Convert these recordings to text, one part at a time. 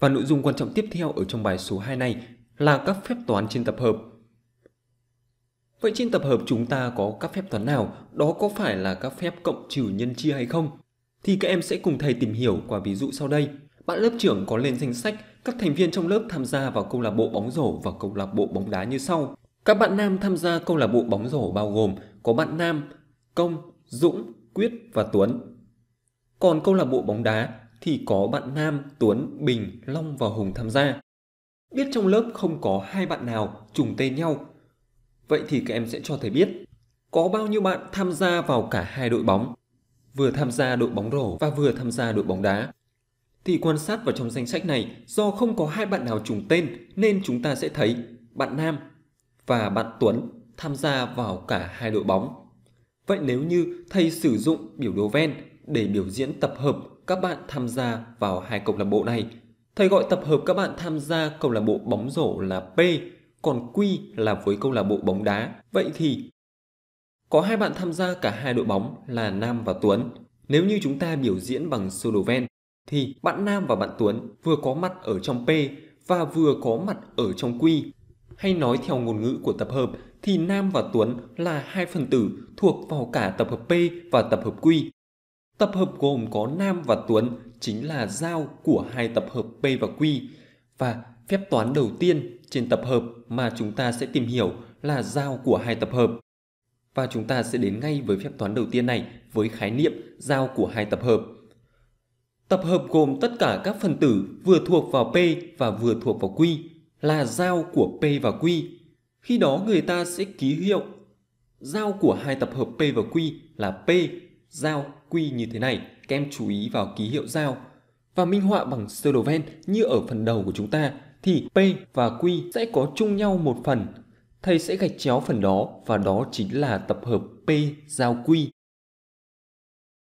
Và nội dung quan trọng tiếp theo ở trong bài số 2 này là các phép toán trên tập hợp. Vậy trên tập hợp chúng ta có các phép toán nào? Đó có phải là các phép cộng trừ nhân chia hay không? Thì các em sẽ cùng thầy tìm hiểu qua ví dụ sau đây. Bạn lớp trưởng có lên danh sách các thành viên trong lớp tham gia vào câu lạc bộ bóng rổ và câu lạc bộ bóng đá như sau. Các bạn nam tham gia câu lạc bộ bóng rổ bao gồm có bạn Nam, Công, Dũng, Quyết và Tuấn. Còn câu lạc bộ bóng đá thì có bạn Nam, Tuấn, Bình, Long và Hùng tham gia. Biết trong lớp không có hai bạn nào trùng tên nhau. Vậy thì các em sẽ cho thầy biết có bao nhiêu bạn tham gia vào cả hai đội bóng, vừa tham gia đội bóng rổ và vừa tham gia đội bóng đá. Thì quan sát vào trong danh sách này, do không có hai bạn nào trùng tên nên chúng ta sẽ thấy bạn Nam và bạn Tuấn tham gia vào cả hai đội bóng. Vậy nếu như thầy sử dụng biểu đồ ven để biểu diễn tập hợp các bạn tham gia vào hai câu lạc bộ này. Thầy gọi tập hợp các bạn tham gia câu lạc bộ bóng rổ là P, còn Q là với câu lạc bộ bóng đá. Vậy thì có hai bạn tham gia cả hai đội bóng là Nam và Tuấn. Nếu như chúng ta biểu diễn bằng solo ven thì bạn Nam và bạn Tuấn vừa có mặt ở trong P và vừa có mặt ở trong Q. Hay nói theo ngôn ngữ của tập hợp thì Nam và Tuấn là hai phần tử thuộc vào cả tập hợp P và tập hợp Q. Tập hợp gồm có Nam và Tuấn chính là giao của hai tập hợp P và Q. Và phép toán đầu tiên trên tập hợp mà chúng ta sẽ tìm hiểu là giao của hai tập hợp. Và chúng ta sẽ đến ngay với phép toán đầu tiên này với khái niệm giao của hai tập hợp. Tập hợp gồm tất cả các phần tử vừa thuộc vào P và vừa thuộc vào Q là giao của P và Q. Khi đó người ta sẽ ký hiệu giao của hai tập hợp P và Q là P giao, quy như thế này, các em chú ý vào ký hiệu giao và minh họa bằng sơ đồ ven như ở phần đầu của chúng ta thì P và Q sẽ có chung nhau một phần. Thầy sẽ gạch chéo phần đó và đó chính là tập hợp P giao Q.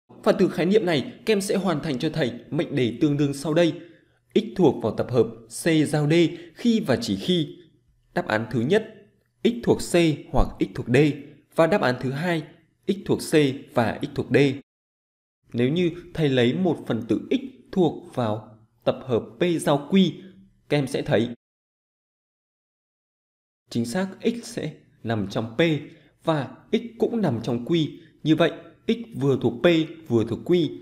Và từ khái niệm này, kem sẽ hoàn thành cho thầy mệnh đề tương đương sau đây. X thuộc vào tập hợp C giao D khi và chỉ khi. Đáp án thứ nhất, x thuộc C hoặc x thuộc D. Và đáp án thứ hai, x thuộc C và x thuộc D. Nếu như thầy lấy một phần tử x thuộc vào tập hợp P giao Q, các em sẽ thấy chính xác x sẽ nằm trong P và x cũng nằm trong Q. Như vậy, x vừa thuộc P vừa thuộc Q.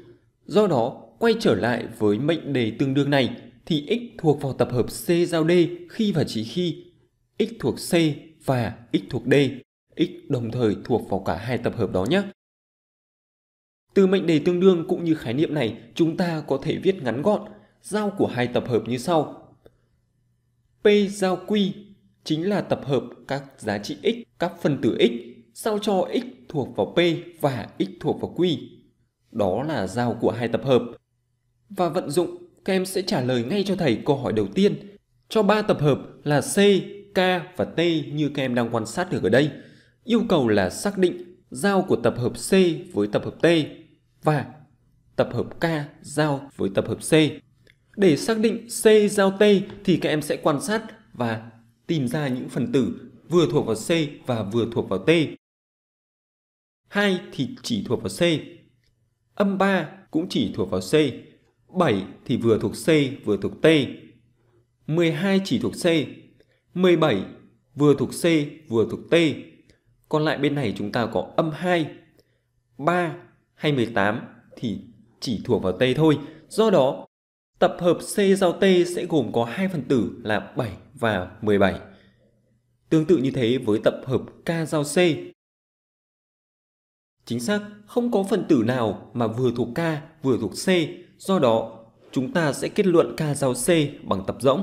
Do đó, quay trở lại với mệnh đề tương đương này thì x thuộc vào tập hợp C giao D khi và chỉ khi x thuộc C và x thuộc D x đồng thời thuộc vào cả hai tập hợp đó nhé. Từ mệnh đề tương đương cũng như khái niệm này, chúng ta có thể viết ngắn gọn giao của hai tập hợp như sau. P giao Q chính là tập hợp các giá trị x, các phần tử x, sao cho x thuộc vào P và x thuộc vào Q. Đó là giao của hai tập hợp. Và vận dụng, các em sẽ trả lời ngay cho thầy câu hỏi đầu tiên cho ba tập hợp là C, K và T như các em đang quan sát được ở đây. Yêu cầu là xác định giao của tập hợp C với tập hợp T và tập hợp K giao với tập hợp C. Để xác định C giao T thì các em sẽ quan sát và tìm ra những phần tử vừa thuộc vào C và vừa thuộc vào T. 2 thì chỉ thuộc vào C. Âm 3 cũng chỉ thuộc vào C. 7 thì vừa thuộc C vừa thuộc T. 12 chỉ thuộc C. 17 vừa thuộc C vừa thuộc T. Còn lại bên này chúng ta có âm 2, 3 hay 18 thì chỉ thuộc vào T thôi. Do đó, tập hợp C giao T sẽ gồm có hai phần tử là 7 và 17. Tương tự như thế với tập hợp K giao C. Chính xác, không có phần tử nào mà vừa thuộc K vừa thuộc C, do đó chúng ta sẽ kết luận K giao C bằng tập rỗng.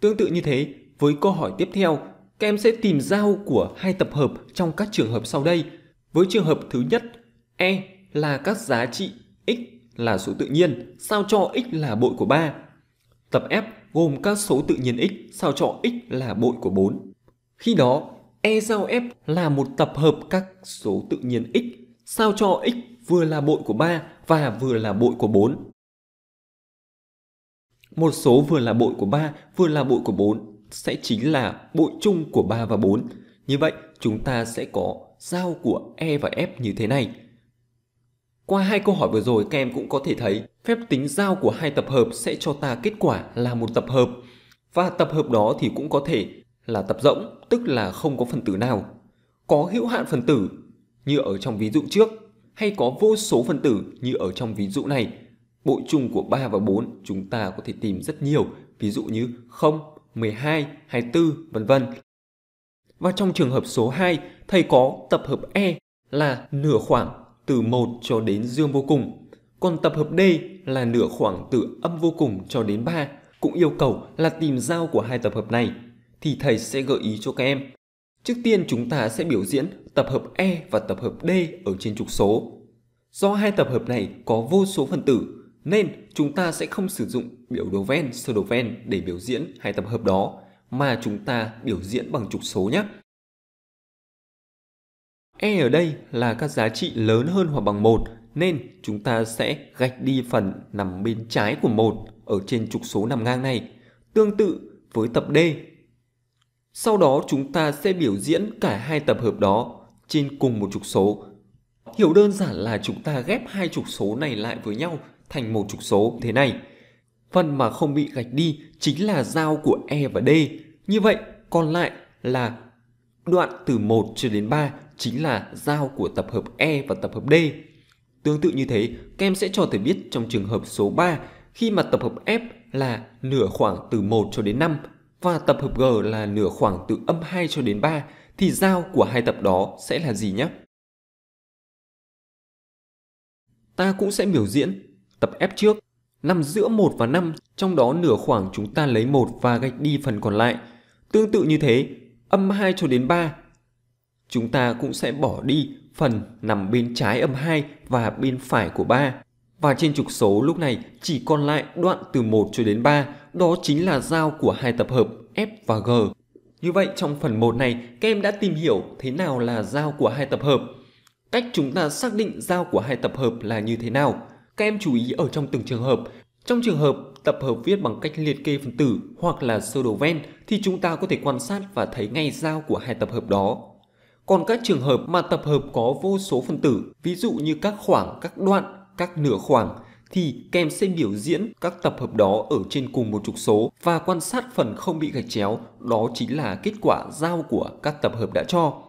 Tương tự như thế, với câu hỏi tiếp theo, các em sẽ tìm giao của hai tập hợp trong các trường hợp sau đây. Với trường hợp thứ nhất, E là các giá trị x là số tự nhiên, sao cho x là bội của 3. Tập F gồm các số tự nhiên x sao cho x là bội của 4. Khi đó, E giao F là một tập hợp các số tự nhiên x sao cho x vừa là bội của 3 và vừa là bội của 4. Một số vừa là bội của 3, vừa là bội của 4 sẽ chính là bội chung của 3 và 4. Như vậy, chúng ta sẽ có giao của E và F như thế này. Qua hai câu hỏi vừa rồi, các em cũng có thể thấy phép tính giao của hai tập hợp sẽ cho ta kết quả là một tập hợp. Và tập hợp đó thì cũng có thể là tập rỗng, tức là không có phần tử nào. Có hữu hạn phần tử như ở trong ví dụ trước, hay có vô số phần tử như ở trong ví dụ này. Bội chung của 3 và 4 chúng ta có thể tìm rất nhiều, ví dụ như 0, 12, 24, vân vân. Và trong trường hợp số 2, thầy có tập hợp E là nửa khoảng từ 1 cho đến dương vô cùng. Còn tập hợp D là nửa khoảng từ âm vô cùng cho đến 3 cũng yêu cầu là tìm giao của hai tập hợp này thì thầy sẽ gợi ý cho các em. Trước tiên chúng ta sẽ biểu diễn tập hợp E và tập hợp D ở trên trục số. Do hai tập hợp này có vô số phần tử nên chúng ta sẽ không sử dụng biểu đồ ven, sơ đồ ven để biểu diễn hai tập hợp đó mà chúng ta biểu diễn bằng trục số nhé. E ở đây là các giá trị lớn hơn hoặc bằng 1 nên chúng ta sẽ gạch đi phần nằm bên trái của 1 ở trên trục số nằm ngang này, tương tự với tập D. Sau đó chúng ta sẽ biểu diễn cả hai tập hợp đó trên cùng một trục số. Hiểu đơn giản là chúng ta ghép hai trục số này lại với nhau thành một trục số thế này. Phần mà không bị gạch đi chính là giao của E và D. Như vậy, còn lại là đoạn từ 1 cho đến 3 chính là giao của tập hợp E và tập hợp D. Tương tự như thế, các em sẽ cho thầy biết trong trường hợp số 3 khi mà tập hợp F là nửa khoảng từ 1 cho đến 5 và tập hợp G là nửa khoảng từ âm 2 cho đến 3 thì giao của hai tập đó sẽ là gì nhé? Ta cũng sẽ biểu diễn Tập ép trước, nằm giữa 1 và 5, trong đó nửa khoảng chúng ta lấy 1 và gạch đi phần còn lại. Tương tự như thế, âm 2 cho đến 3, chúng ta cũng sẽ bỏ đi phần nằm bên trái âm 2 và bên phải của 3. Và trên trục số lúc này chỉ còn lại đoạn từ 1 cho đến 3, đó chính là giao của hai tập hợp F và G. Như vậy trong phần 1 này, các em đã tìm hiểu thế nào là giao của hai tập hợp. Cách chúng ta xác định giao của hai tập hợp là như thế nào? Các em chú ý ở trong từng trường hợp. Trong trường hợp tập hợp viết bằng cách liệt kê phần tử hoặc là sơ đồ ven thì chúng ta có thể quan sát và thấy ngay giao của hai tập hợp đó. Còn các trường hợp mà tập hợp có vô số phần tử, ví dụ như các khoảng, các đoạn, các nửa khoảng, thì các em sẽ biểu diễn các tập hợp đó ở trên cùng một trục số và quan sát phần không bị gạch chéo, đó chính là kết quả giao của các tập hợp đã cho.